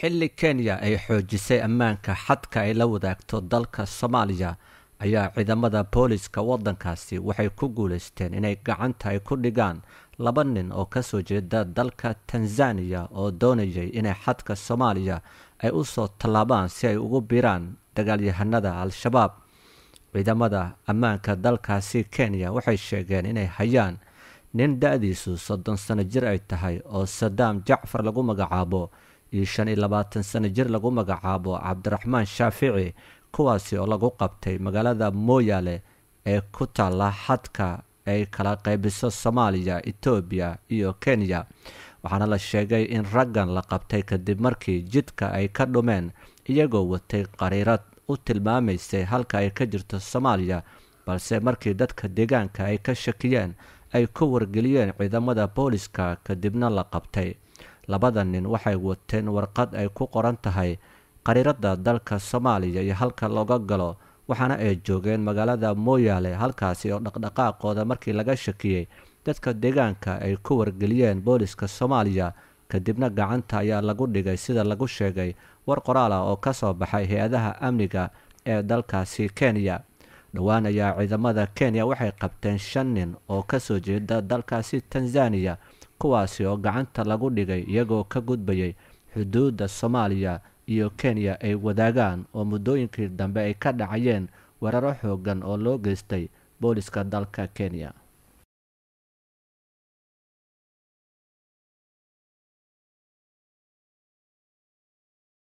xilli kenya ay xoojisay ammaanka xadka ay la wadaagto dalka soomaaliya ayaa ciidamada booliska waddankaasi waxay ku guulaysteen inay gacanta ay ku dhigaan laba nin oo kasoo jeeda dalka tanzaniya oo doonayay inay xadka soomaaliya ay u soo tallaabaan si ay ugu biraan dagaalyahanada al-shabaab ciidamada ammaanka dalkaasi kenya waxay sheegeen inay hayaan nin da-diisu soddon sano jir ay tahay oo sadaam jacfar lagu magacaabo iyo shan iyo labaatan sano jir lagu magacaabo cabdiraxmaan shaafici kuwaasi oo lagu qabtay magaalada mooyaale ee ku taalla xadka ay kala qaybiso soomaaliya etoobiya iyo kenya waxaana la sheegay in raggan la qabtay kadib markii jidka ay ka dhumeen iyagoo watay qariirad u tilmaamaysay halka ay ka jirto soomaaliya balse markii dadka deegaanka ay ka shakiyeen ay ku wargeliyeen ciidamada booliska kadibna la qabtay labada nin waxay wateen warqad ay ku qoran tahay qariirada dalka soomaaliya iyo halka looga galo waxaana ay joogeen magaalada mooyaale halkaasi oo dhaqdhaqaaqooda markii laga shakiyey dadka deegaanka ay ku wargeliyeen booliska soomaaliya kadibna gacanta ayaa lagu dhigay sida lagu sheegay war qoraal ah oo ka soo baxay hay-adaha amniga ee dalkaasi kenya dhowaan ayaa ciidamada kenya waxay qabteen shan nin oo kasoo jeeda dalkaasi tanzaniya kuwaasi oo gacanta lagu dhigay iyagoo ka gudbayay xuduudda soomaaliya iyo kenya ay wadaagaan oo muddooyinkii dambe ay ka dhacayeen weeraro xooggan oo loo geystay booliska dalka kenya